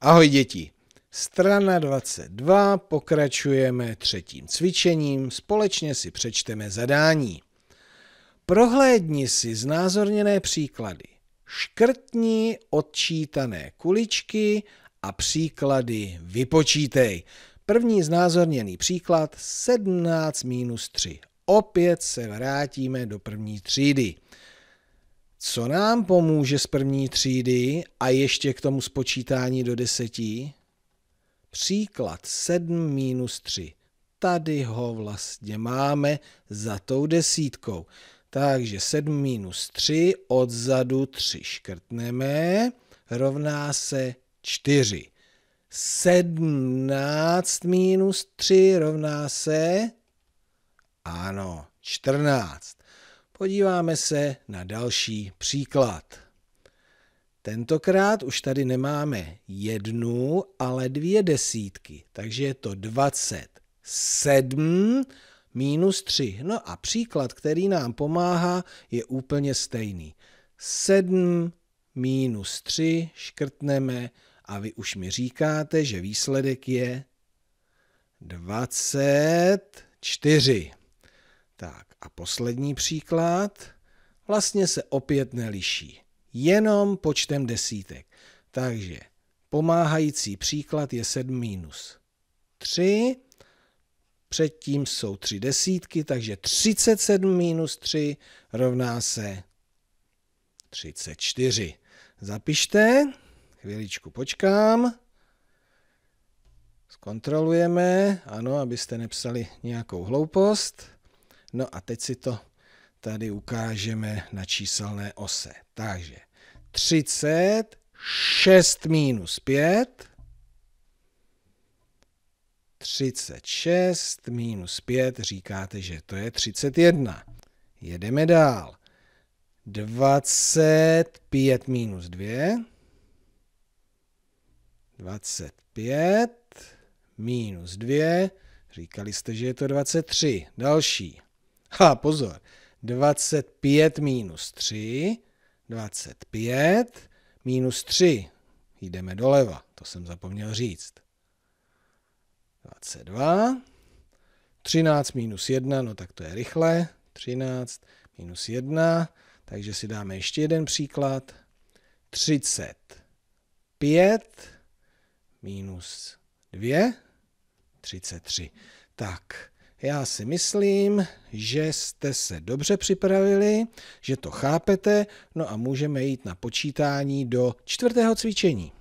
Ahoj děti! Strana 22, pokračujeme třetím cvičením, společně si přečteme zadání. Prohlédni si znázorněné příklady. Škrtni odčítané kuličky a příklady vypočítej. První znázorněný příklad 17 minus 3. Opět se vrátíme do první třídy. Co nám pomůže z první třídy a ještě k tomu spočítání do deseti? Příklad 7 minus 3. Tady ho vlastně máme za tou desítkou. Takže 7 minus 3, odzadu 3 škrtneme, rovná se 4. 17 minus 3 rovná se, ano, 14. Podíváme se na další příklad. Tentokrát už tady nemáme jednu, ale dvě desítky, takže je to 27 minus 3. No a příklad, který nám pomáhá, je úplně stejný. 7 minus 3 škrtneme a vy už mi říkáte, že výsledek je 24. Tak, a poslední příklad vlastně se opět neliší, jenom počtem desítek. Takže pomáhající příklad je 7 minus 3, předtím jsou 3 desítky, takže 37 minus 3 rovná se 34. Zapište, chvíličku počkám, zkontrolujeme, ano, abyste nepsali nějakou hloupost. No a teď si to tady ukážeme na číselné ose. Takže 30, 6 minus 5, 36 minus 5, říkáte, že to je 31. Jedeme dál. 25 minus 2, 25 minus 2, říkali jste, že je to 23. Další. A pozor, 25 minus 3, 25 minus 3. Jdeme doleva, to jsem zapomněl říct. 22, 13 minus 1, no tak to je rychle, 13 minus 1, takže si dáme ještě jeden příklad. 35 minus 2, 33. Tak, já si myslím, že jste se dobře připravili, že to chápete, no a můžeme jít na počítání do čtvrtého cvičení.